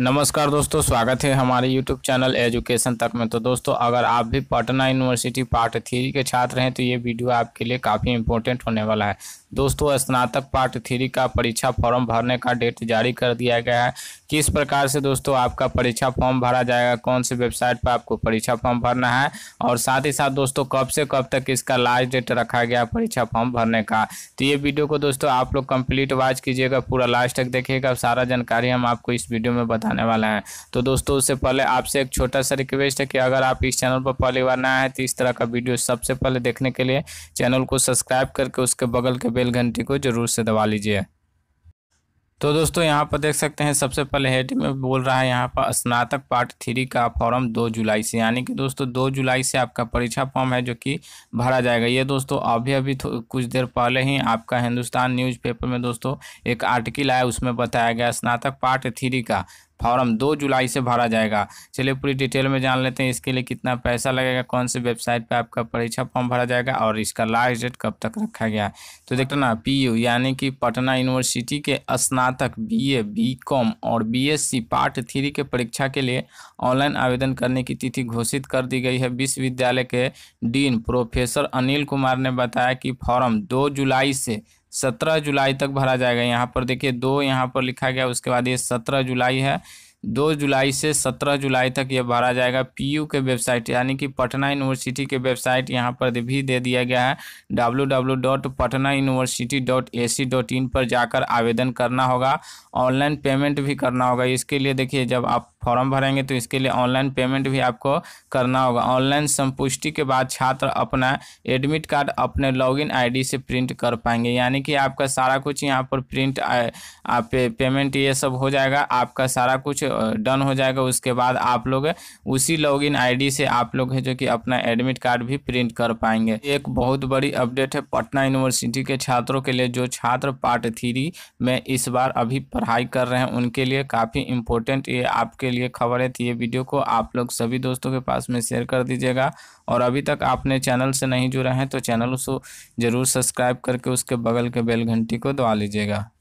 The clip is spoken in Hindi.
नमस्कार दोस्तों स्वागत है हमारे YouTube चैनल एजुकेशन तक में तो दोस्तों अगर आप भी पटना यूनिवर्सिटी पार्ट थ्री के छात्र हैं तो ये वीडियो आपके लिए काफ़ी इम्पोर्टेंट होने वाला है दोस्तों स्नातक पार्ट थ्री का परीक्षा फॉर्म भरने का डेट जारी कर दिया गया है किस प्रकार से दोस्तों आपका परीक्षा फॉर्म भरा जाएगा कौन से वेबसाइट पर आपको परीक्षा फॉर्म भरना है और साथ ही साथ दोस्तों कब से कब तक इसका लास्ट डेट रखा गया परीक्षा फॉर्म भरने का तो ये वीडियो को दोस्तों आप लोग कंप्लीट वॉच कीजिएगा पूरा लास्ट तक देखिएगा सारा जानकारी हम आपको इस वीडियो में बता बताने आने वाला है तो दोस्तों उससे पहले आपसे एक छोटा सा रिक्वेस्ट है कि अगर आप इस चैनल पर पहली बार नया है तो इस तरह का वीडियो सबसे पहले देखने के लिए चैनल को सब्सक्राइब करके उसके बगल के बेल घंटी को ज़रूर से दबा लीजिए तो दोस्तों यहाँ पर देख सकते हैं सबसे पहले हेडिंग में बोल रहा है यहाँ पर स्नातक पार्ट थ्री का फॉर्म दो जुलाई से यानी कि दोस्तों दो जुलाई से आपका परीक्षा फॉर्म है जो कि भरा जाएगा ये दोस्तों अभी अभी कुछ देर पहले ही आपका हिंदुस्तान न्यूज़पेपर में दोस्तों एक आर्टिकल आया उसमें बताया गया स्नातक पार्ट थ्री का फॉर्म दो जुलाई से भरा जाएगा चलिए पूरी डिटेल में जान लेते हैं इसके लिए कितना पैसा लगेगा कौन से वेबसाइट पे आपका परीक्षा फॉर्म भरा जाएगा और इसका लास्ट डेट कब तक रखा गया तो देखते ना पी यानी कि पटना यूनिवर्सिटी के स्नातक बी ए बी कॉम और B S C part three के परीक्षा के लिए ऑनलाइन आवेदन करने की तिथि घोषित कर दी गई है विश्वविद्यालय के डीन प्रोफेसर अनिल कुमार ने बताया कि फॉर्म दो जुलाई से सत्रह जुलाई तक भरा जाएगा यहाँ पर देखिए दो यहाँ पर लिखा गया उसके बाद ये सत्रह जुलाई है दो जुलाई से सत्रह जुलाई तक यह भरा जाएगा पीयू के वेबसाइट यानी कि पटना यूनिवर्सिटी के वेबसाइट यहाँ पर भी दे दिया गया है W W dot Patna university dot A C dot in पर जाकर आवेदन करना होगा ऑनलाइन पेमेंट भी करना होगा इसके लिए देखिए जब आप फॉर्म भरेंगे तो इसके लिए ऑनलाइन पेमेंट भी आपको करना होगा ऑनलाइन संपुष्टि के बाद छात्र अपना एडमिट कार्ड अपने लॉगिन आईडी से प्रिंट कर पाएंगे यानी कि आपका सारा कुछ यहाँ पर प्रिंट आप पेमेंट ये सब हो जाएगा आपका सारा कुछ डन हो जाएगा उसके बाद आप लोग उसी लॉग इन से आप लोग है जो कि अपना एडमिट कार्ड भी प्रिंट कर पाएंगे एक बहुत बड़ी अपडेट है पटना यूनिवर्सिटी के छात्रों के लिए जो छात्र पार्ट थ्री में इस बार अभी पढ़ाई कर रहे हैं उनके लिए काफ़ी इम्पोर्टेंट ये आपके लिए है तो ये वीडियो को आप लोग सभी दोस्तों के पास में शेयर कर दीजिएगा और अभी तक आपने चैनल से नहीं जुड़े हैं तो चैनल उसको ज़रूर सब्सक्राइब करके उसके बगल के बेल घंटी को दबा लीजिएगा